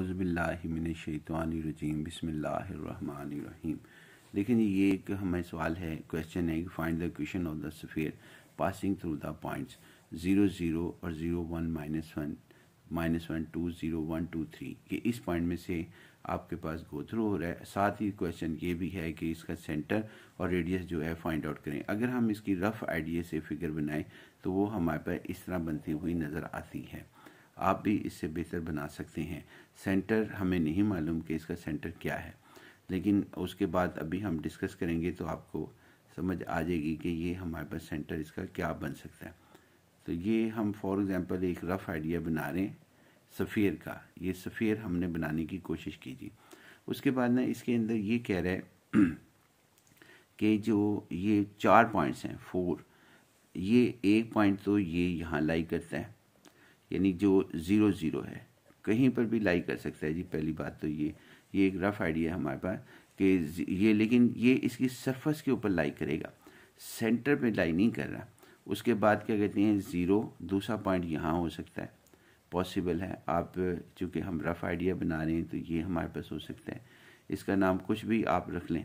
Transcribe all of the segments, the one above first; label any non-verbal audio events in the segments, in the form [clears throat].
आउज़बिल्लिमिनशैतवानरजीम बसमीम जी ये एक हमें सवाल है क्वेश्चन है find the question of the sphere passing through the points zero zero और zero one minus one minus one two zero one two three ये इस पॉइंट में से आपके पास गोथ्रो हो रहा है साथ ही क्वेश्चन ये भी है कि इसका सेंटर और रेडियस जो है फाइंड आउट करें अगर हम इसकी रफ़ आइडिया से फिगर बनाएं तो वो हमारे पर इस तरह बनती हुई नज़र आती है आप भी इससे बेहतर बना सकते हैं सेंटर हमें नहीं मालूम कि इसका सेंटर क्या है लेकिन उसके बाद अभी हम डिस्कस करेंगे तो आपको समझ आ जाएगी कि ये हमारे पास सेंटर इसका क्या बन सकता है तो ये हम फॉर एग्ज़ाम्पल एक रफ़ आइडिया बना रहे हैं सफ़ीर का ये सफ़ीर हमने बनाने की कोशिश की थी उसके बाद ना इसके अंदर ये कह रहे हैं [clears throat] कि जो ये चार पॉइंट्स हैं फोर ये एक पॉइंट तो ये यहाँ लाई करता है यानी जो ज़ीरो ज़ीरो है कहीं पर भी लाई कर सकता है जी पहली बात तो ये ये एक रफ आइडिया है हमारे पास कि ये लेकिन ये इसकी सरफेस के ऊपर लाई करेगा सेंटर पे लाई नहीं कर रहा उसके बाद क्या कहते हैं ज़ीरो दूसरा पॉइंट यहाँ हो सकता है पॉसिबल है आप चूँकि हम रफ़ आइडिया बना रहे हैं तो ये हमारे पास हो सकता है इसका नाम कुछ भी आप रख लें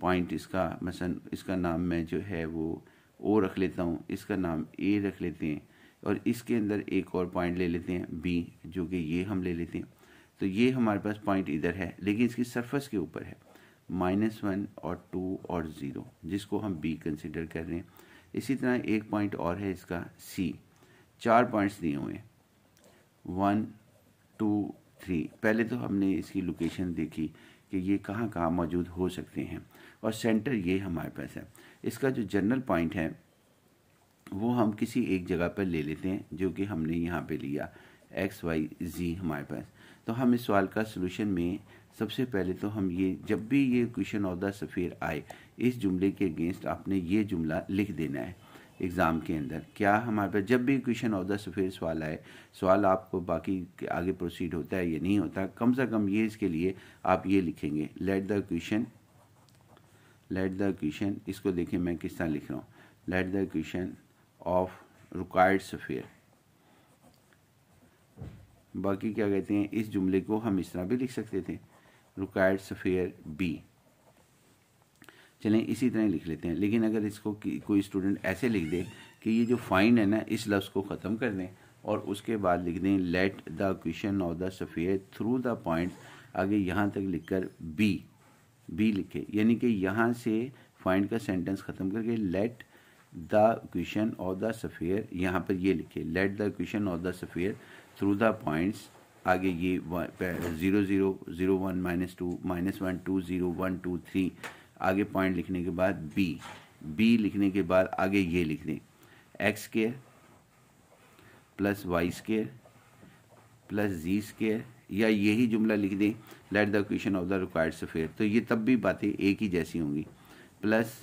पॉइंट इसका मसन इसका नाम मैं जो है वो ओ रख लेता हूँ इसका नाम ए रख लेते हैं और इसके अंदर एक और पॉइंट ले लेते हैं बी जो कि ये हम ले लेते हैं तो ये हमारे पास पॉइंट इधर है लेकिन इसकी सरफेस के ऊपर है माइनस वन और टू और ज़ीरो जिसको हम बी कंसिडर कर रहे हैं इसी तरह एक पॉइंट और है इसका सी चार पॉइंट्स दिए हुए हैं वन टू थ्री पहले तो हमने इसकी लोकेशन देखी कि ये कहाँ कहाँ मौजूद हो सकते हैं और सेंटर ये हमारे पास है इसका जो जनरल पॉइंट है वो हम किसी एक जगह पर ले लेते हैं जो कि हमने यहाँ पे लिया एक्स वाई जी हमारे पास तो हम इस सवाल का सलूशन में सबसे पहले तो हम ये जब भी ये क्वेश्चन ऑफ द सफ़ीर आए इस जुमले के अगेंस्ट आपने ये जुमला लिख देना है एग्ज़ाम के अंदर क्या हमारे पास जब भी क्वेश्चन ऑफ द सफ़ीर सवाल आए सवाल आपको बाकी आगे प्रोसीड होता है या नहीं होता कम से कम ये इसके लिए आप ये लिखेंगे let the question let the question इसको देखें मैं किस तरह लिख रहा हूँ let the question of required sphere बाकी क्या कहते हैं इस जुमले को हम इस तरह भी लिख सकते थे रुकायर्ड सफ़ेयर बी चलें इसी तरह लिख लेते हैं लेकिन अगर इसको कोई स्टूडेंट ऐसे लिख दे कि ये जो फाइन है ना इस लफ्ज़ को ख़त्म कर दें और उसके बाद लिख दें let the question of the sphere through the point आगे यहाँ तक लिख कर बी बी लिखे यानी कि यहाँ से फाइंड का सेंटेंस ख़त्म करके let the question of the sphere यहाँ पर ये लिखे let the question of the sphere through the points आगे ये zero zero zero one minus two minus one two zero one two three आगे पॉइंट लिखने के बाद बी बी लिखने के बाद आगे ये लिख दें एक्स के प्लस वाई स्केयर प्लस जी स्केयर या यही जुमला लिख दें let the question of the required sphere तो ये तब भी बातें एक ही जैसी होंगी plus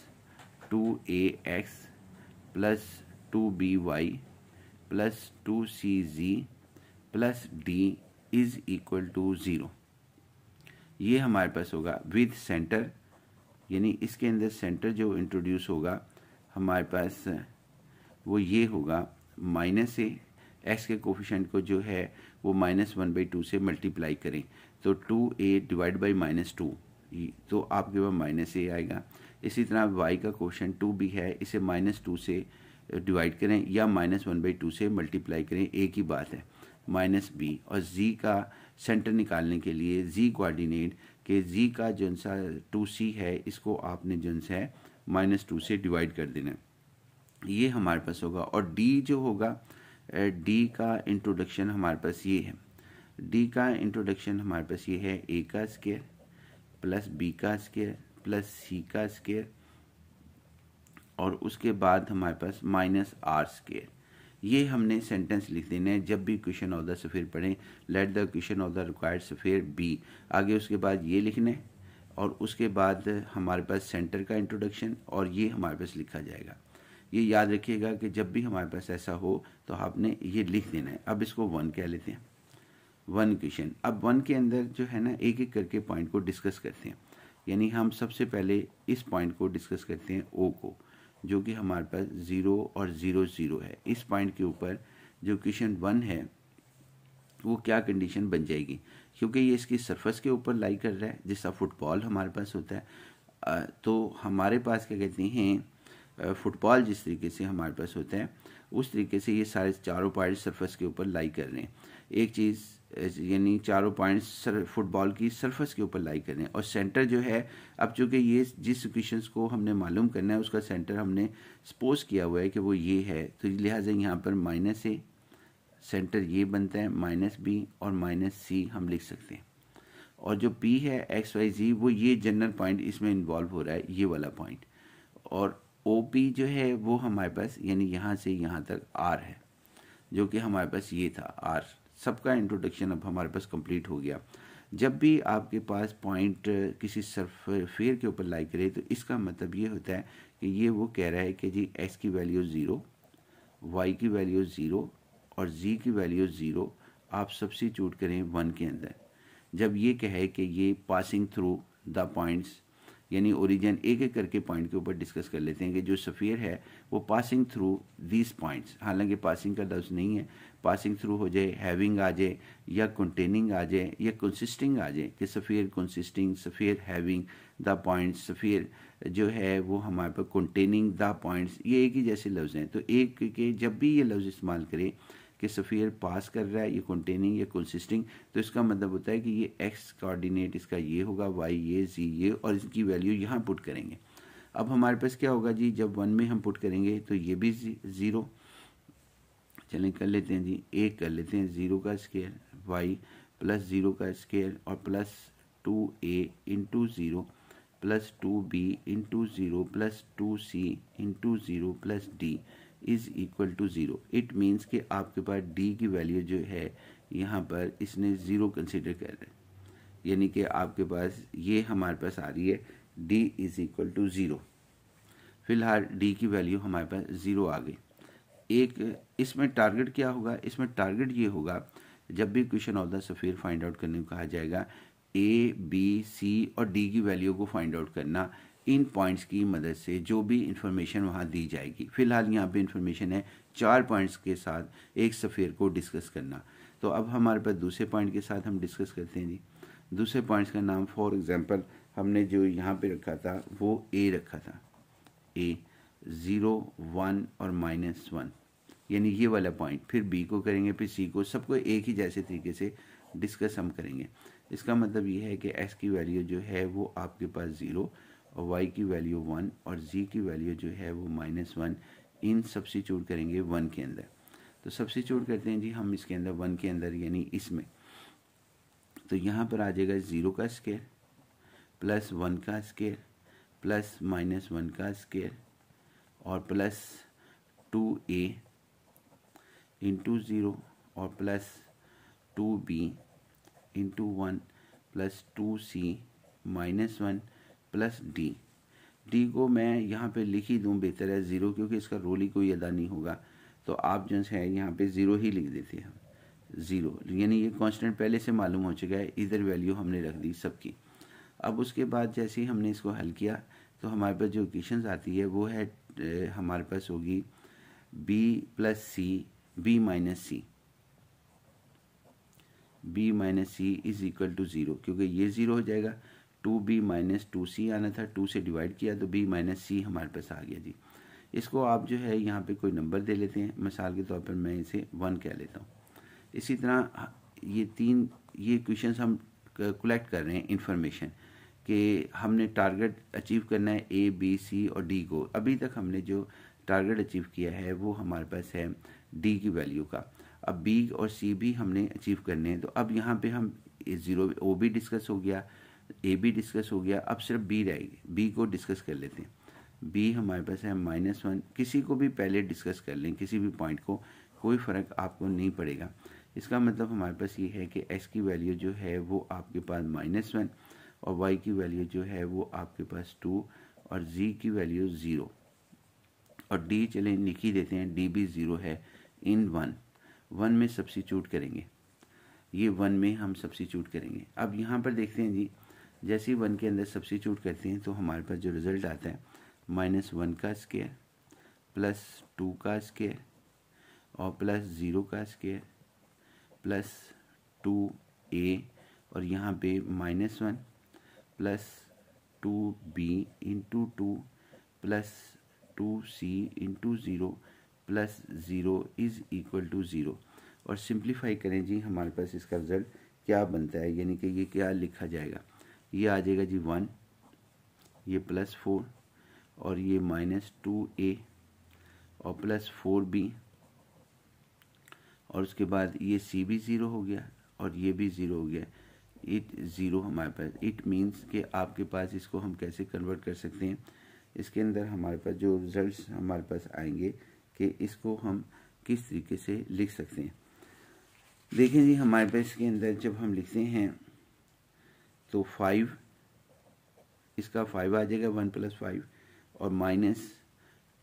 two A x plus two B Y plus two C ji plus D is equal to zero ये हमारे पास होगा विद सेंटर यानी इसके अंदर सेंटर जो इंट्रोड्यूस होगा हमारे पास वो ये होगा माइनस ए एक्स के कोफिशेंट को जो है वो माइनस वन बाई टू से मल्टीप्लाई करें तो two A divide by minus two तो आपके पास माइनस ए आएगा इसी तरह वाई का क्वेश्चन टू भी है इसे माइनस टू से डिवाइड करें या माइनस वन बाई टू से मल्टीप्लाई करें एक ही बात है माइनस बी और जी का सेंटर निकालने के लिए जी कोऑर्डिनेट के जी का जो सा टू सी है इसको आपने जो सा है माइनस टू से डिवाइड कर देना ये हमारे पास होगा और डी जो होगा डी का इंट्रोडक्शन हमारे पास ये है डी का इंट्रोडक्शन हमारे पास ये है ए का स्केयर प्लस बी का स्केयर प्लस सी का स्केयर और उसके बाद हमारे पास माइनस आर स्केयर ये हमने सेंटेंस लिख देना है जब भी क्वेश्चन ऑफ द सफ़ेर पढ़ें let the question of the required sphere B आगे उसके बाद ये लिखना है और उसके बाद हमारे पास सेंटर का इंट्रोडक्शन और ये हमारे पास लिखा जाएगा ये याद रखिएगा कि जब भी हमारे पास ऐसा हो तो आपने ये लिख देना है अब इसको वन कह लेते हैं वन क्वेश्चन अब वन के अंदर जो है ना एक एक करके पॉइंट को डिस्कस करते हैं यानी हम सबसे पहले इस पॉइंट को डिस्कस करते हैं ओ को जो कि हमारे पास ज़ीरो और ज़ीरो ज़ीरो है इस पॉइंट के ऊपर जो क्वेश्चन वन है वो क्या कंडीशन बन जाएगी क्योंकि ये इसकी सरफेस के ऊपर लाई कर रहा है जिसका फुटबॉल हमारे पास होता है तो हमारे पास क्या कहते हैं फुटबॉल जिस तरीके से हमारे पास होता है उस तरीके से ये सारे चारों पॉइंट सरफेस के ऊपर लाई कर रहे हैं एक चीज़ यानी चारों पॉइंट्स फुटबॉल की सरफेस के ऊपर लाई करें और सेंटर जो है अब चूंकि ये जिस इक्वेशंस को हमने मालूम करना है उसका सेंटर हमने सपोज किया हुआ है कि वो ये है तो लिहाजा यहाँ पर माइनस ए सेंटर ये बनता है माइनस बी और माइनस सी हम लिख सकते हैं और जो पी है एक्स वाई जी वो ये जनरल पॉइंट इसमें इन्वॉल्व हो रहा है ये वाला पॉइंट और ओ पी जो है वो हमारे पास यानी यहाँ से यहाँ तक आर है जो कि हमारे पास ये था आर सबका इंट्रोडक्शन अब हमारे पास कंप्लीट हो गया जब भी आपके पास पॉइंट किसी सरफेयर के ऊपर लाइक करे तो इसका मतलब ये होता है कि ये वो कह रहा है कि जी एक्स की वैल्यू ज़ीरो वाई की वैल्यू ज़ीरो और जी की वैल्यू ज़ीरो आप सबसे चूट करें वन के अंदर जब ये कहे कि ये पासिंग थ्रू द पॉइंट्स यानी ओरिजिन एक एक करके पॉइंट के ऊपर डिस्कस कर लेते हैं कि जो सफेर है वो पासिंग थ्रू दीज पॉइंट्स हालांकि पासिंग का लफ्ज़ नहीं है पासिंग थ्रू हो जाए हैविंग आ जाए या कंटेनिंग आ जाए या कंसिस्टिंग आ जाए कि sphere consisting sphere having the points sphere जो है वो हमारे पर कंटेनिंग द पॉइंट्स ये एक ही जैसे लफ्ज़ हैं तो एक के जब भी ये लफ्ज़ इस्तेमाल करें कि सफेर पास कर रहा है ये कंटेनिंग या कंसिस्टिंग तो इसका मतलब होता है कि ये एक्स कोऑर्डिनेट इसका ये होगा वाई ये जी ये और इसकी वैल्यू यहाँ पुट करेंगे अब हमारे पास क्या होगा जी जब वन में हम पुट करेंगे तो ये भी ज़ीरो जी, चलें कर लेते हैं जी ए कर लेते हैं ज़ीरो का स्केयर वाई प्लस ज़ीरो का स्केयर और plus two A into zero plus two B into zero plus two C into zero plus D is equal to zero it means कि आपके पास डी की वैल्यू जो है यहाँ पर इसने ज़ीरो कंसिडर कर रहे यानी कि आपके पास ये हमारे पास आ रही है D is equal to zero फिलहाल डी की वैल्यू हमारे पास ज़ीरो आ गई एक इसमें टारगेट क्या होगा इसमें टारगेट ये होगा जब भी question of the sphere find out करने को कहा जाएगा ए बी सी और डी की वैल्यू को फाइंड आउट करना इन पॉइंट्स की मदद से जो भी इंफॉर्मेशन वहाँ दी जाएगी फिलहाल यहाँ पे इंफॉर्मेशन है चार पॉइंट्स के साथ एक सफ़ेर को डिस्कस करना तो अब हमारे पास दूसरे पॉइंट के साथ हम डिस्कस करते हैं जी दूसरे पॉइंट्स का नाम फॉर एग्ज़ाम्पल हमने जो यहाँ पे रखा था वो ए रखा था ए ज़ीरो वन और माइनस वन यानी ये वाला पॉइंट फिर बी को करेंगे फिर सी को सबको एक ही जैसे तरीके से डिस्कस हम करेंगे इसका मतलब ये है कि एस की वैल्यू जो है वो आपके पास ज़ीरो और वाई की वैल्यू वन और जी की वैल्यू जो है वो माइनस वन इन सबसे चूट करेंगे वन के अंदर तो सबसे चूट करते हैं जी हम इसके अंदर वन के अंदर यानी इसमें तो यहाँ पर आ जाएगा ज़ीरो का स्केयर प्लस वन का स्केयर प्लस माइनस वन का स्केयर और plus two A into zero और plus two B into one plus two C minus one plus D D को मैं यहाँ पे लिख ही दूँ बेहतर है ज़ीरो क्योंकि इसका रोल ही कोई अदा नहीं होगा तो आप जो है यहाँ पे ज़ीरो ही लिख देते हैं ज़ीरो यानी ये कांस्टेंट पहले से मालूम हो चुका है इधर वैल्यू हमने रख दी सबकी अब उसके बाद जैसे ही हमने इसको हल किया तो हमारे पास जो इक्वेशंस आती है वो है हमारे पास होगी B plus C B minus C B minus C is equal to zero क्योंकि ये ज़ीरो हो जाएगा two B minus two C आना था टू से डिवाइड किया तो बी माइनस सी हमारे पास आ गया जी इसको आप जो है यहाँ पे कोई नंबर दे लेते हैं मिसाल के तौर पर मैं इसे वन कह लेता हूँ इसी तरह ये तीन ये क्वेश्चन हम कलेक्ट कर रहे हैं इन्फॉर्मेशन कि हमने टारगेट अचीव करना है ए बी सी और डी को अभी तक हमने जो टारगेट अचीव किया है वो हमारे पास है डी की वैल्यू का अब बी और सी भी हमने अचीव करने हैं तो अब यहाँ पे हम ज़ीरो ओ भी डिस्कस हो गया ए भी डिस्कस हो गया अब सिर्फ बी रहेगी बी को डिस्कस कर लेते हैं बी हमारे पास है माइनस वन किसी को भी पहले डिस्कस कर लें किसी भी पॉइंट को कोई फ़र्क आपको नहीं पड़ेगा इसका मतलब हमारे पास ये है कि एस की वैल्यू जो है वो आपके पास माइनस वन और y की वैल्यू जो है वो आपके पास टू और z की वैल्यू ज़ीरो और d चले निकी देते हैं d भी ज़ीरो है इन वन वन में सब्सिट्यूट करेंगे ये वन में हम सब्सिट्यूट करेंगे अब यहाँ पर देखते हैं जी जैसे ही वन के अंदर सब्सिट्यूट करते हैं तो हमारे पास जो रिज़ल्ट आता है माइनस वन का स्केयर प्लस टू का स्केयर और प्लस ज़ीरो का स्केयर प्लस टू ए और यहाँ पे minus one plus two B into two plus two C into zero plus zero is equal to zero और सिंप्लीफाई करें जी हमारे पास इसका रिज़ल्ट क्या बनता है यानी कि ये क्या लिखा जाएगा ये आ जाएगा जी वन ये प्लस फोर और ये माइनस टू ए और प्लस फोर बी और उसके बाद ये सी भी ज़ीरो हो गया और ये भी ज़ीरो हो गया इट ज़ीरो हमारे पास इट मीन्स कि आपके पास इसको हम कैसे कन्वर्ट कर सकते हैं इसके अंदर हमारे पास जो रिजल्ट्स हमारे पास आएंगे कि इसको हम किस तरीके से लिख सकते हैं देखें जी हमारे पास इसके अंदर जब हम लिखते हैं तो फाइव इसका फाइव आ जाएगा वन प्लस फाइव और माइनस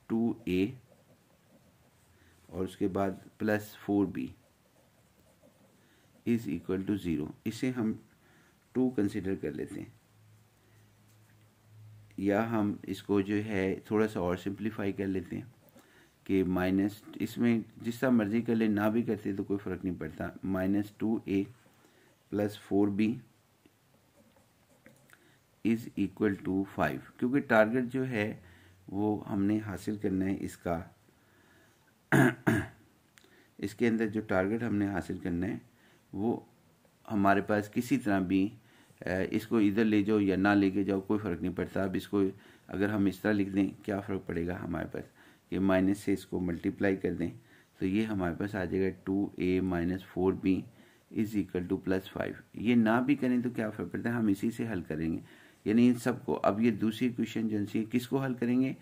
टू ए और उसके बाद plus four B is equal to zero इसे हम टू कंसिडर कर लेते हैं या हम इसको जो है थोड़ा सा और सिंप्लीफाई कर लेते हैं कि माइनस इसमें जिस तरह मर्जी कर ले ना भी करते तो कोई फ़र्क नहीं पड़ता minus two A plus four B is equal to five क्योंकि टारगेट जो है वो हमने हासिल करना है इसका [clears throat] इसके अंदर जो टारगेट हमने हासिल करना है वो हमारे पास किसी तरह भी इसको इधर ले जाओ या ना लेके जाओ कोई फ़र्क नहीं पड़ता अब इसको अगर हम इस तरह लिख दें क्या फ़र्क पड़ेगा हमारे पास कि माइनस से इसको मल्टीप्लाई कर दें तो ये हमारे पास आ जाएगा two A minus four B is equal to plus five ये ना भी करें तो क्या फ़र्क पड़ता है हम इसी से हल करेंगे यानी इन सबको अब ये दूसरी क्वेश्चन जो सी किसको हल करेंगे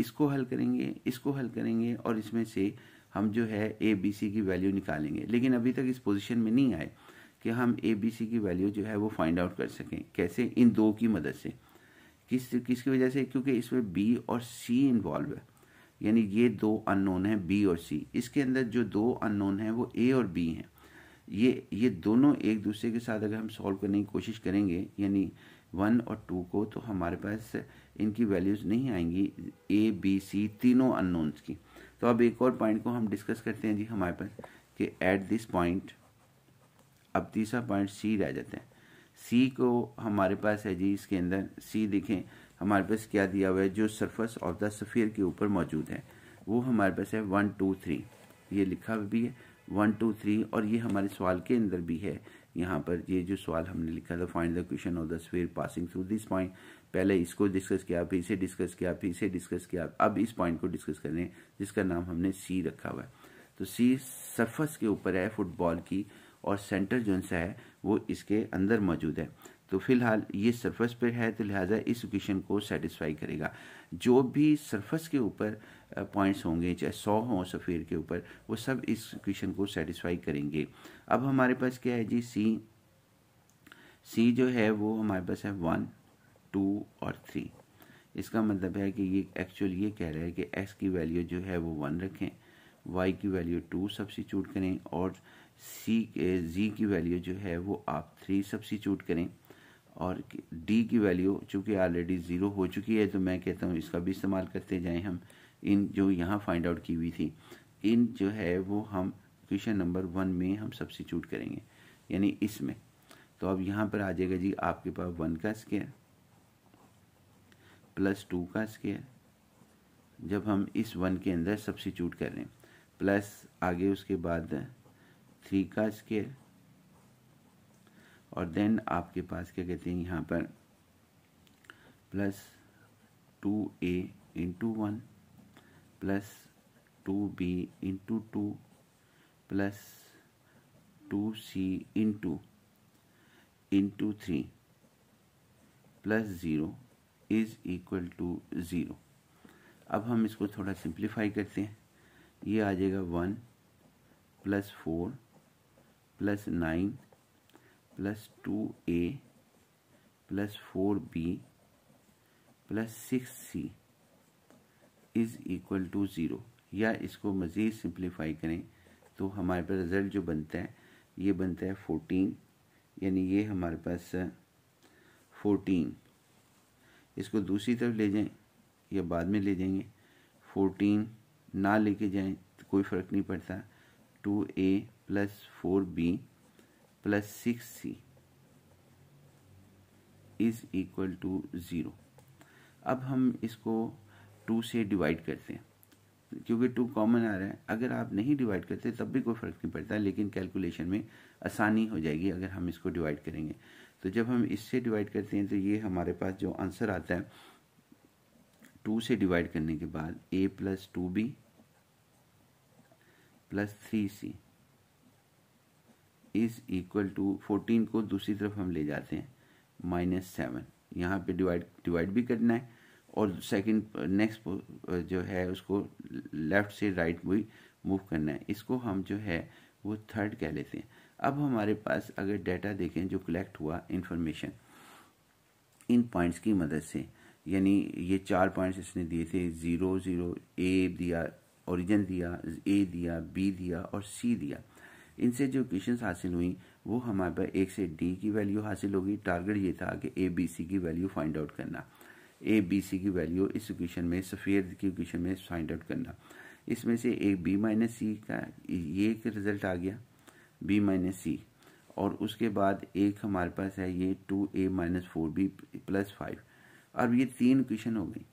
इसको हल करेंगे इसको हल करेंगे और इसमें से हम जो है ए बी सी की वैल्यू निकालेंगे लेकिन अभी तक इस पोजीशन में नहीं आए कि हम ए बी सी की वैल्यू जो है वो फाइंड आउट कर सकें कैसे इन दो की मदद से किस किसकी वजह से क्योंकि इसमें बी और सी इन्वॉल्व है यानी ये दो अननोन हैं बी और सी इसके अंदर जो दो अननोन हैं वो ए और बी हैं ये ये दोनों एक दूसरे के साथ अगर हम सॉल्व करने की कोशिश करेंगे यानी वन और टू को तो हमारे पास इनकी वैल्यूज़ नहीं आएंगी ए बी सी तीनों अननोन्स की तो अब एक और पॉइंट को हम डिस्कस करते हैं जी हमारे पास कि एट दिस पॉइंट अब तीसरा पॉइंट सी रह जाते हैं सी को हमारे पास है जी इसके अंदर सी देखें हमारे पास क्या दिया हुआ है जो सरफेस ऑफ द सफ़ेर के ऊपर मौजूद है वो हमारे पास है वन टू थ्री ये लिखा भी है वन टू थ्री और ये हमारे सवाल के अंदर भी है यहाँ पर ये जो सवाल हमने लिखा था find the question of the sphere passing through this point पहले इसको डिस्कस किया फिर इसे डिस्कस किया फिर इसे डिस्कस किया अब इस पॉइंट को डिस्कस कर रहे हैं जिसका नाम हमने सी रखा हुआ है तो सी सरफस के ऊपर है फुटबॉल की और सेंटर जो सा है वो इसके अंदर मौजूद है तो फिलहाल ये सरफेस पर है तो लिहाजा इस इक्वेशन को सेटिस्फाई करेगा जो भी सरफेस के ऊपर पॉइंट्स होंगे चाहे सौ हों सफ़ेर के ऊपर वो सब इस इक्वेशन को सेटिस्फाई करेंगे अब हमारे पास क्या है जी सी सी जो है वो हमारे पास है वन टू और थ्री इसका मतलब है कि ये एक्चुअल ये कह रहा है कि एक्स की वैल्यू जो है वो वन रखें वाई की वैल्यू टू सब्सिट्यूट करें और सी जी eh, की वैल्यू जो है वो आप थ्री सब्सिट्यूट करें और डी की वैल्यू चूँकि ऑलरेडी ज़ीरो हो चुकी है तो मैं कहता हूँ इसका भी इस्तेमाल करते जाएं हम इन जो यहाँ फाइंड आउट की हुई थी इन जो है वो हम क्वेश्चन नंबर वन में हम सब्सिट्यूट करेंगे यानी इसमें तो अब यहाँ पर आ जाएगा जी आपके पास वन का स्केयर प्लस टू का स्केयर जब हम इस वन के अंदर सब्सिट्यूट कर रहे हैं प्लस आगे उसके बाद थ्री का स्केयर और देन आपके पास क्या कहते हैं यहाँ पर plus two A into one plus two B into two plus two C into into three plus zero is equal to zero अब हम इसको थोड़ा सिंप्लीफाई करते हैं ये आ जाएगा one plus four plus nine plus two A plus four B plus six C is equal to zero या इसको मज़ीद सिंप्लीफाई करें तो हमारे पास रिज़ल्ट जो बनता है ये बनता है फोर्टीन यानी ये हमारे पास फोर्टीन इसको दूसरी तरफ ले जाएं या बाद में ले जाएंगे फोर्टीन ना लेके जाएं तो कोई फ़र्क नहीं पड़ता two A plus four B plus six C is equal to zero अब हम इसको टू से डिवाइड करते हैं क्योंकि टू कॉमन आ रहा है अगर आप नहीं डिवाइड करते तब भी कोई फ़र्क नहीं पड़ता लेकिन कैलकुलेशन में आसानी हो जाएगी अगर हम इसको डिवाइड करेंगे तो जब हम इससे डिवाइड करते हैं तो ये हमारे पास जो आंसर आता है टू से डिवाइड करने के बाद A plus two B plus three C is equal to fourteen को दूसरी तरफ हम ले जाते हैं माइनस सेवन यहाँ पे डिवाइड डिवाइड भी करना है और सेकंड नेक्स्ट जो है उसको लेफ्ट से राइट भी मूव करना है इसको हम जो है वो थर्ड कह लेते हैं अब हमारे पास अगर डाटा देखें जो कलेक्ट हुआ इन्फॉर्मेशन इन पॉइंट्स की मदद से यानी ये चार पॉइंट्स इसने दिए थे ज़ीरो ज़ीरो ए दिया ओरिजिन दिया ए दिया बी दिया और सी दिया इनसे जो क्वेश्चन हासिल हुई वो हमारे पास एक से डी की वैल्यू हासिल होगी टारगेट ये था कि ए बी सी की वैल्यू फाइंड आउट करना ए बी सी की वैल्यू इस क्वेश्चन में सफ़ेद की क्वेश्चन में फाइंड आउट करना इसमें से ए बी माइनस सी का ये एक रिज़ल्ट आ गया बी माइनस सी और उसके बाद एक हमारे पास है ये two A minus four B plus five अब ये तीन क्वेश्चन हो गई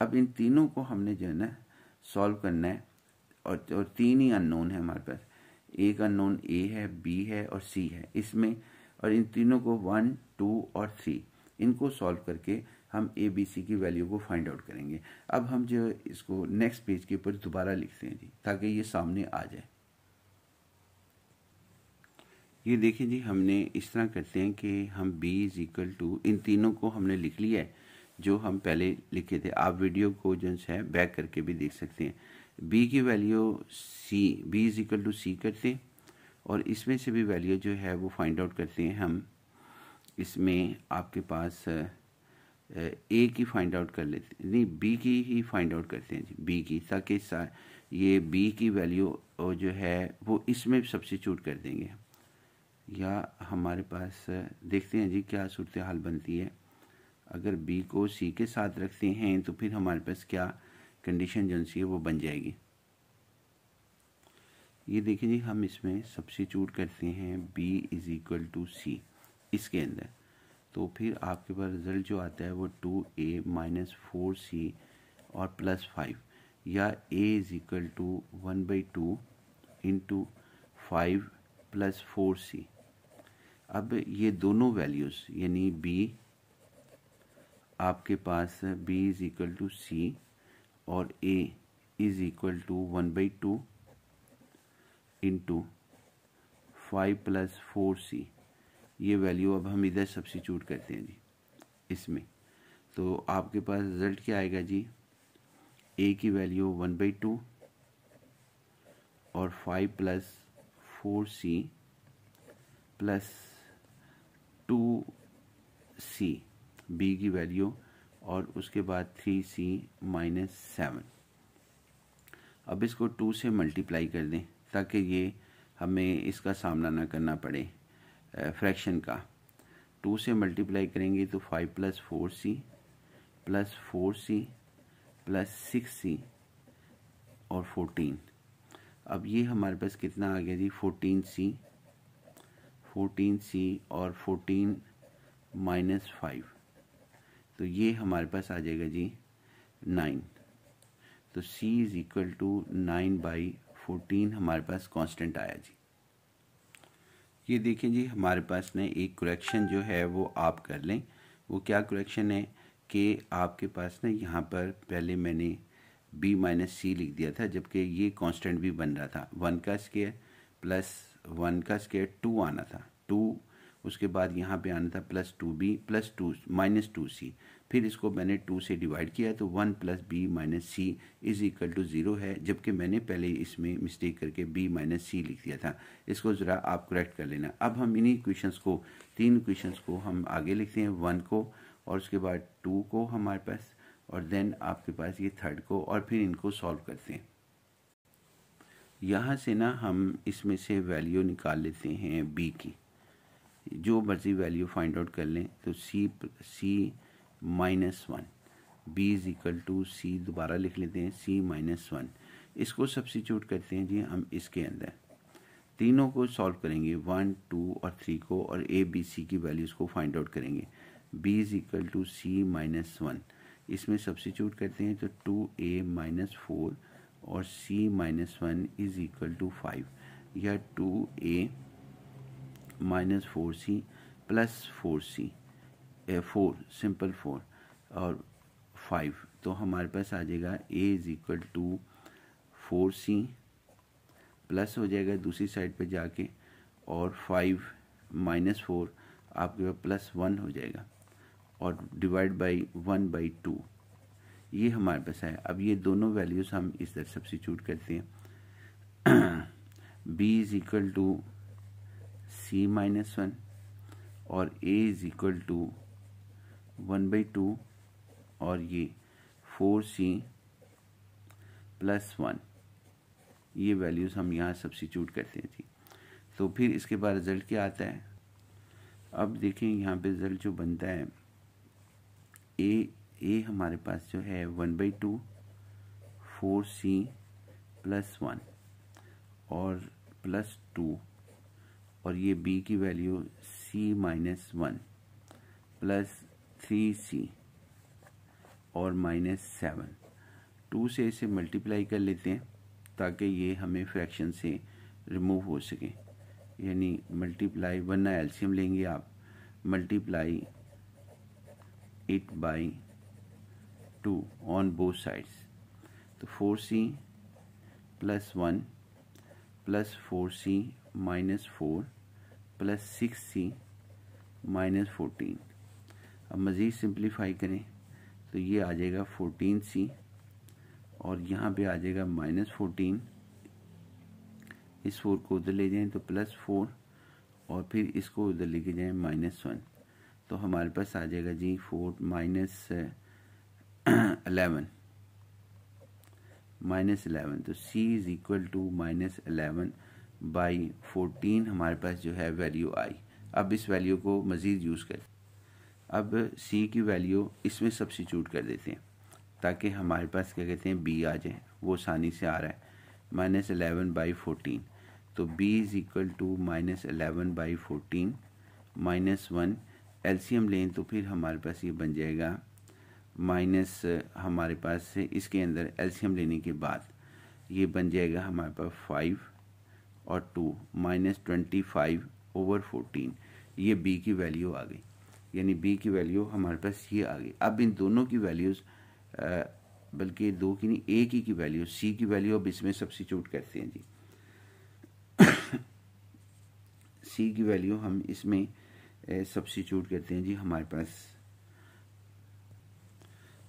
अब इन तीनों को हमने जो है ना सॉल्व करना है और, और तीन ही अननोन है हमारे पास ए का नोन ए है बी है और सी है इसमें और इन तीनों को वन टू और थ्री इनको सॉल्व करके हम ए बी सी की वैल्यू को फाइंड आउट करेंगे अब हम जो इसको नेक्स्ट पेज के ऊपर दोबारा लिखते हैं जी ताकि ये सामने आ जाए ये देखिए जी हमने इस तरह करते हैं कि हम b इज इक्वल टू इन तीनों को हमने लिख लिया है जो हम पहले लिखे थे आप वीडियो को जो है बैक करके भी देख सकते हैं बी की value C B is equal to C करते हैं और इसमें से भी वैल्यू जो है वो फाइंड आउट करते हैं हम इसमें आपके पास ए की फाइंड आउट कर लेते हैं नहीं बी की ही फाइंड आउट करते हैं जी बी की ताकि ये बी की वैल्यू जो है वो इसमें सब्सिट्यूट कर देंगे या हमारे पास देखते हैं जी क्या सूरत हाल बनती है अगर बी को सी के साथ रखते हैं तो फिर हमारे पास क्या कंडीशन जो सी है वो बन जाएगी ये देखिए जी हम इसमें सब्सिट्यूट करते हैं B is equal to C इसके अंदर तो फिर आपके पास रिज़ल्ट जो आता है वो two A minus four C और प्लस फाइव या A is equal to one by two into five plus four C अब ये दोनों वैल्यूज़ यानी बी आपके पास B is equal to C और A is equal to one by two into five plus four C ये value अब हम इधर सब्सिट्यूट करते हैं जी इसमें तो आपके पास रिजल्ट क्या आएगा जी ए की वैल्यू वन बाई टू और five plus four C plus two C B की वैल्यू और उसके बाद थ्री सी माइनस सेवन अब इसको टू से मल्टीप्लाई कर दें ताकि ये हमें इसका सामना ना करना पड़े फ्रैक्शन का टू से मल्टीप्लाई करेंगे तो five plus four C plus four C plus six C और फोर्टीन अब ये हमारे पास कितना आ गया जी फोर्टीन सी फोर्टीन सी और फोर्टीन माइनस फाइव तो ये हमारे पास आ जाएगा जी नाइन तो C is equal to nine by fourteen हमारे पास कांस्टेंट आया जी ये देखें जी हमारे पास ने एक करेक्शन जो है वो आप कर लें वो क्या करेक्शन है कि आपके पास ना यहाँ पर पहले मैंने b माइनस सी लिख दिया था जबकि ये कांस्टेंट भी बन रहा था वन का स्केयर प्लस वन का स्केयर टू आना था टू उसके बाद यहाँ पे आना था plus two B plus two minus two C फिर इसको मैंने टू से डिवाइड किया तो one plus B minus C is equal to zero है जबकि मैंने पहले इसमें मिस्टेक करके बी माइनस सी लिख दिया था इसको ज़रा आप करेक्ट कर लेना अब हम इन्हीं क्वेश्चंस को तीन क्वेश्चंस को हम आगे लिखते हैं वन को और उसके बाद टू को हमारे पास और देन आपके पास ये थर्ड को और फिर इनको सॉल्व करते हैं यहाँ से ना हम इसमें से वैल्यू निकाल लेते हैं बी की जो मर्जी वैल्यू फाइंड आउट कर लें तो C C minus one B is equal to C दोबारा लिख लेते हैं सी माइनस वन इसको सब्सिट्यूट करते हैं जी हम इसके अंदर तीनों को सॉल्व करेंगे वन टू और थ्री को और ए बी सी की वैल्यूज़ को फाइंड आउट करेंगे B is equal to C minus one इसमें सब्सिट्यूट करते हैं तो टू ए माइनस फोर और सी minus one is equal to five या two A minus four C plus four C four simple four और five तो हमारे पास आ जाएगा A is equal to four C plus हो जाएगा दूसरी साइड पे जाके और फाइव माइनस फोर आपके पास प्लस वन हो जाएगा और divide by one by two ये हमारे पास आया अब ये दोनों वैल्यूज़ हम इस तरह सब्सिट्यूट करते हैं B is equal to C minus one और A is equal to one by two और ये फोर सी प्लस वन ये वैल्यूज़ हम यहाँ सब्सिट्यूट करते हैं जी तो फिर इसके बाद रिज़ल्ट क्या आता है अब देखें यहाँ पे रिज़ल्ट जो बनता है ए ए हमारे पास जो है one by two four C plus one और प्लस टू और ये b की value c minus one plus three C और माइनस सेवन टू से इसे मल्टीप्लाई कर लेते हैं ताकि ये हमें फ्रैक्शन से रिमूव हो सके यानी मल्टीप्लाई वरना एल्शियम लेंगे आप multiply it by two on both sides तो four C plus one plus four C minus four plus six C minus fourteen अब मज़ीद सिंप्लीफाई करें तो ये आ जाएगा फोर्टीन सी और यहाँ पे आ जाएगा माइनस फोर्टीन इस फोर को उधर ले जाएं तो प्लस फोर और फिर इसको उधर लेके जाएं माइनस वन तो हमारे पास आ जाएगा जी four minus eleven minus eleven तो C is equal to minus eleven by fourteen हमारे पास जो है वैल्यू आई अब इस वैल्यू को मज़ीद यूज़ कर अब सी की वैल्यू इसमें सब्सिट्यूट कर देते हैं ताकि हमारे पास क्या कहते हैं बी आ जाए वो आसानी से आ रहा है माइनस एलेवन बाई फोर्टीन तो B is equal to minus eleven by fourteen minus one LCM लें तो फिर हमारे पास ये बन जाएगा माइनस हमारे पास से इसके अंदर एलसीएम लेने के बाद ये बन जाएगा हमारे पास फाइव और two minus twenty five over fourteen ये बी की वैल्यू आ गई यानी बी की वैल्यू हमारे पास ये आ गई अब इन दोनों की वैल्यूज़ बल्कि दो की नहीं एक ही की वैल्यू सी की वैल्यू अब इसमें सब्सिट्यूट करते हैं जी सी [coughs] की वैल्यू हम इसमें सब्सिट्यूट करते हैं जी हमारे पास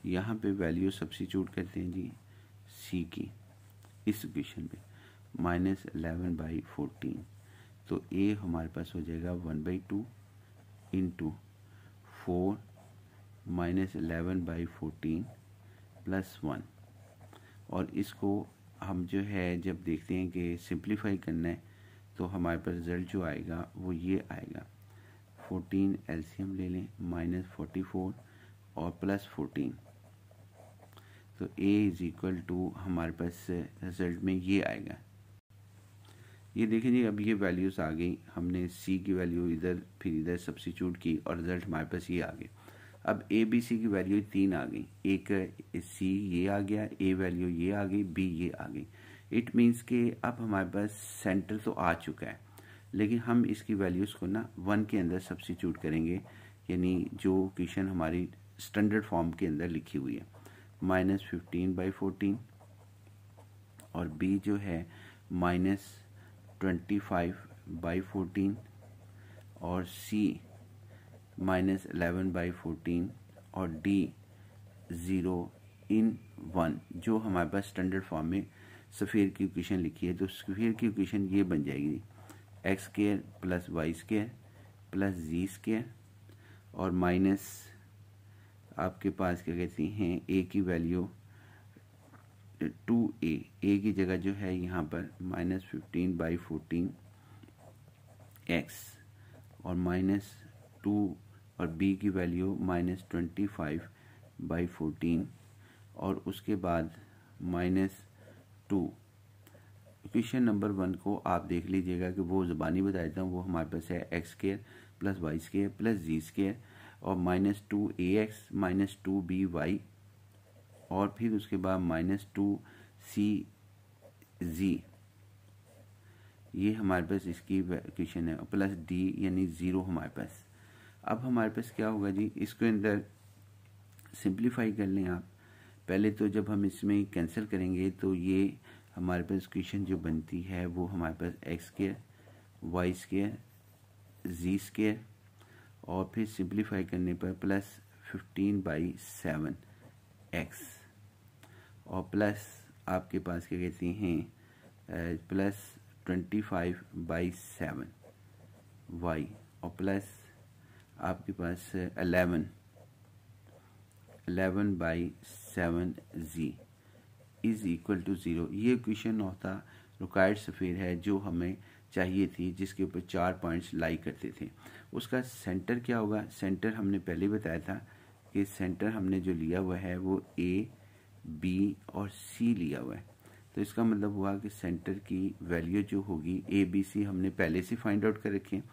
यहाँ पे वैल्यू सब्सिट्यूट करते हैं जी सी की इस क्वेश्चन पे माइनस एलेवन बाई फोर्टीन तो ए हमारे पास हो जाएगा one by two into four minus eleven by fourteen plus one और इसको हम जो है जब देखते हैं कि सिंप्लीफाई करना है तो हमारे पास रिज़ल्ट जो आएगा वो ये आएगा फोर्टीन एलसीएम ले लें माइनस फोर्टी फोर और प्लस फोर्टीन तो ए इज़ इक्वल टू हमारे पास रिज़ल्ट में ये आएगा ये देखें जी अब ये वैल्यूज़ आ गई हमने सी की वैल्यू इधर फिर इधर सब्सिट्यूट की और रिजल्ट हमारे पास ये आ गया अब ए बी सी की वैल्यू तीन आ गई एक सी ये आ गया ए वैल्यू ये आ गई बी ये आ गई इट मीन्स के अब हमारे पास सेंटर तो आ चुका है लेकिन हम इसकी वैल्यूज़ को ना वन के अंदर सब्सिट्यूट करेंगे यानी जो क्वेश्चन हमारी स्टैंडर्ड फॉर्म के अंदर लिखी हुई है माइनस फिफ्टीन बाई फोर्टीन और बी जो है minus twenty five by fourteen और सी माइनस एलेवन बाई फोर्टीन और डी ज़ीरो इन वन जो हमारे पास स्टैंडर्ड फॉर्म में सफ़ेर की इक्वेशन लिखी है तो सफ़ेर की इक्वेशन ये बन जाएगी X square plus Y square plus जी स्केयर और माइनस आपके पास क्या कहती हैं ए की वैल्यू टू ए ए की जगह जो है यहाँ पर minus fifteen by fourteen X और माइनस टू और बी की value minus twenty five by fourteen और उसके बाद minus two question number one को आप देख लीजिएगा कि वो ज़बानी बता देता हूँ वो हमारे पास है X square plus Y square plus जी स्केयर और माइनस टू ए x minus two B Y और फिर उसके बाद माइनस टू सी जी ये हमारे पास इसकी क्वेश्चन है प्लस डी यानी ज़ीरो हमारे पास अब हमारे पास क्या होगा जी इसके अंदर सिंप्लीफाई कर लें आप पहले तो जब हम इसमें कैंसिल करेंगे तो ये हमारे पास क्वेश्चन जो बनती है वो हमारे पास x square y square z square और फिर सिंप्लीफाई करने पर plus fifteen by seven x और प्लस आपके पास क्या कहते हैं plus twenty five by seven y और प्लस आपके पास eleven eleven by seven z is equal to zero ये क्वेश्चन होता रुकायट सफ़ेर है जो हमें चाहिए थी जिसके ऊपर चार पॉइंट्स लाई करते थे उसका सेंटर क्या होगा सेंटर हमने पहले बताया था कि सेंटर हमने जो लिया हुआ है वो ए बी और सी लिया हुआ है तो इसका मतलब हुआ कि सेंटर की वैल्यू जो होगी ए बी सी हमने पहले से फाइंड आउट कर रखी है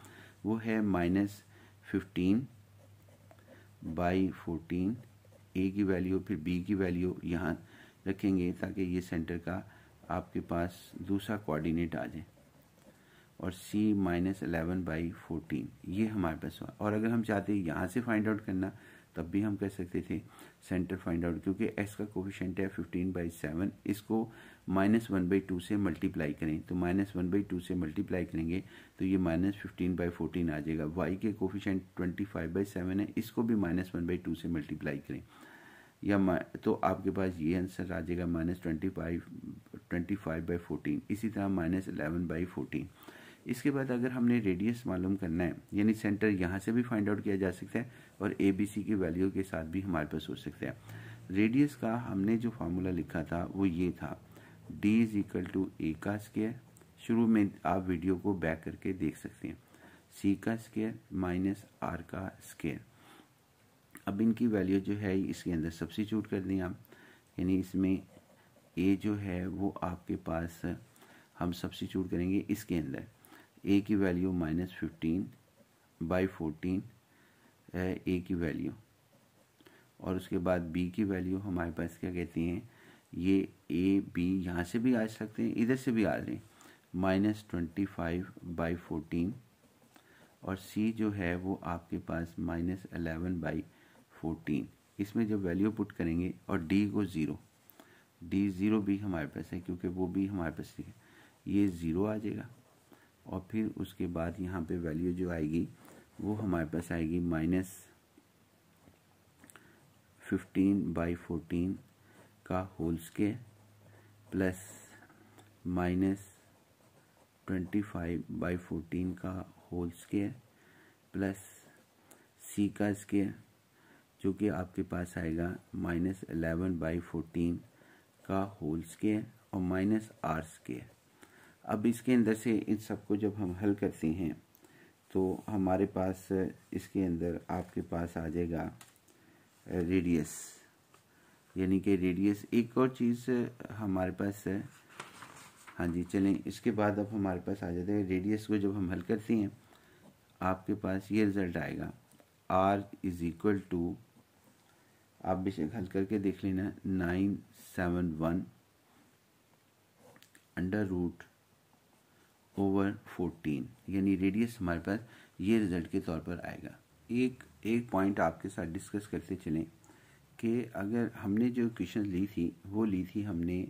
वो है minus fifteen by fourteen a की वैल्यू फिर बी की वैल्यू यहाँ रखेंगे ताकि ये सेंटर का आपके पास दूसरा कोऑर्डिनेट आ जाए और सी माइनस अलेवन बाई फोर्टीन ये हमारे पास हुआ और अगर हम चाहते हैं यहाँ से फाइंड आउट करना तब भी हम कह सकते थे सेंटर फाइंड आउट क्योंकि एक्स का कोफिशेंट है फिफ्टीन बाई सेवन इसको माइनस वन बाई टू से मल्टीप्लाई करें तो माइनस वन बाई टू से मल्टीप्लाई करेंगे तो ये माइनस फिफ्टीन बाई फोर्टीन आ जाएगा वाई के coefficient twenty five by seven है इसको भी माइनस वन बाई टू से मल्टीप्लाई करें या तो आपके पास ये आंसर आ जाएगा minus twenty five twenty five by fourteen इसी तरह माइनस एलेवन बाई फोर्टीन इसके बाद अगर हमने रेडियस मालूम करना है यानी सेंटर यहाँ से भी फाइंड आउट किया जा सकता है और ए बी सी के वैल्यू के साथ भी हमारे पास हो सकता है रेडियस का हमने जो फार्मूला लिखा था वो ये था d is equal to a का स्केयर शुरू में आप वीडियो को बैक करके देख सकते हैं सी का स्केयर माइनस आर का स्केयर अब इनकी वैल्यू जो है इसके अंदर सब्सिट्यूट कर दें आप यानी इसमें ए जो है वो आपके पास हम सब्सिट्यूट करेंगे इसके अंदर ए की value minus fifteen by fourteen है ए की वैल्यू और उसके बाद बी की वैल्यू हमारे पास क्या कहती हैं ये ए बी यहाँ से भी आ सकते हैं इधर से भी आ रहे हैं minus twenty five by fourteen और सी जो है वो आपके पास माइनस अलेवन बाई फोर्टीन इसमें जब वैल्यू पुट करेंगे और डी को ज़ीरो डी ज़ीरो भी हमारे पास है क्योंकि वो भी हमारे पास है ये ज़ीरो आ जाएगा और फिर उसके बाद यहाँ पे वैल्यू जो आएगी वो हमारे पास आएगी माइनस फिफ्टीन बाई फोर्टीन का whole square plus minus twenty five by fourteen का होल स्केयर प्लस सी का स्केयर जो कि आपके पास आएगा माइनस एलेवन बाई फोर्टीन का होल स्केयर और माइनस आर स्केयर अब इसके अंदर से इन सबको जब हम हल करते हैं तो हमारे पास इसके अंदर आपके पास आ जाएगा रेडियस यानी कि रेडियस एक और चीज़ हमारे पास है हाँ जी चलें इसके बाद अब हमारे पास आ जाता है रेडियस को जब हम हल करते हैं आपके पास ये रिज़ल्ट आएगा आर इज़ इक्वल टू आप बेशक हल करके देख लेना nine seven one under root over fourteen यानी रेडियस हमारे पास ये रिजल्ट के तौर पर आएगा एक एक पॉइंट आपके साथ डिस्कस करते चलें कि अगर हमने जो क्वेश्चन ली थी वो ली थी हमने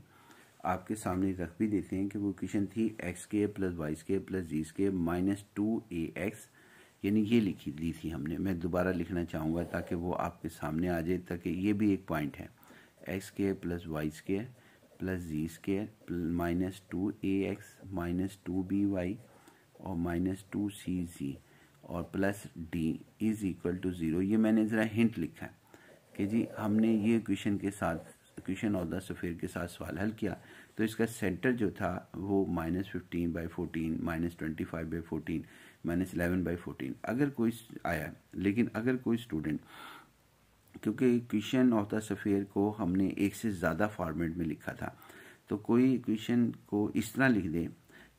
आपके सामने रख भी देते हैं कि वो क्वेश्चन थी एक्स के प्लस वाई के प्लस जी के माइनस टू ए एक्स यानी ये लिखी ली थी हमने मैं दोबारा लिखना चाहूँगा ताकि वो आपके सामने आ जाए ताकि ये भी एक पॉइंट है एक्स के प्लस वाई के प्लस जी स्केयर माइनस टू ए x minus two B Y और माइनस टू सी जी और plus D is equal to zero ये मैंने ज़रा हिंट लिखा है कि जी हमने ये क्वेश्चन के साथ क्वेश्चन और दस सफ़ेर के साथ सवाल हल किया तो इसका सेंटर जो था वो minus fifteen by fourteen minus twenty five by fourteen minus eleven by fourteen अगर कोई आया लेकिन अगर कोई स्टूडेंट क्योंकि क्वेश्चन ऑफ द सफ़ेयर को हमने एक से ज़्यादा फॉर्मेट में लिखा था तो कोई क्वेश्चन को इस तरह लिख दे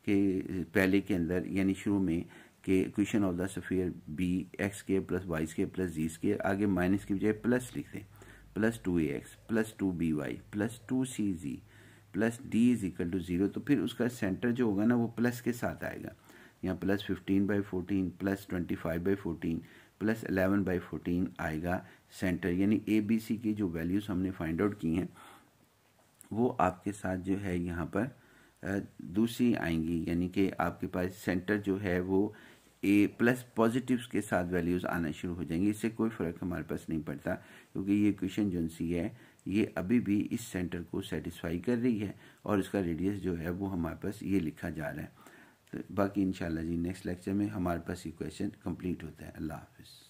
कि पहले के अंदर यानी शुरू में कि question of the sphere b x के प्लस वाई के प्लस जी के आगे माइनस की बजाय प्लस लिख दें plus two A x plus two B Y plus two C ji plus D is equal to zero तो फिर उसका सेंटर जो होगा ना वो प्लस के साथ आएगा यहाँ plus fifteen by fourteen plus twenty five by fourteen plus eleven by fourteen आएगा सेंटर यानी ए बी सी की जो वैल्यूज़ हमने फाइंड आउट की हैं वो आपके साथ जो है यहाँ पर दूसरी आएंगी यानी कि आपके पास सेंटर जो है वो ए प्लस पॉजिटिव्स के साथ वैल्यूज़ आना शुरू हो जाएंगी इससे कोई फ़र्क हमारे पास नहीं पड़ता क्योंकि ये क्वेश्चन जो सी है ये अभी भी इस सेंटर को सेटिस्फाई कर रही है और इसका रेडियस जो है वो हमारे पास ये लिखा जा रहा है तो बाकी इन जी नेक्स्ट लेक्चर में हमारे पास ये क्वेश्चन कंप्लीट होता है अल्लाह हाफिज़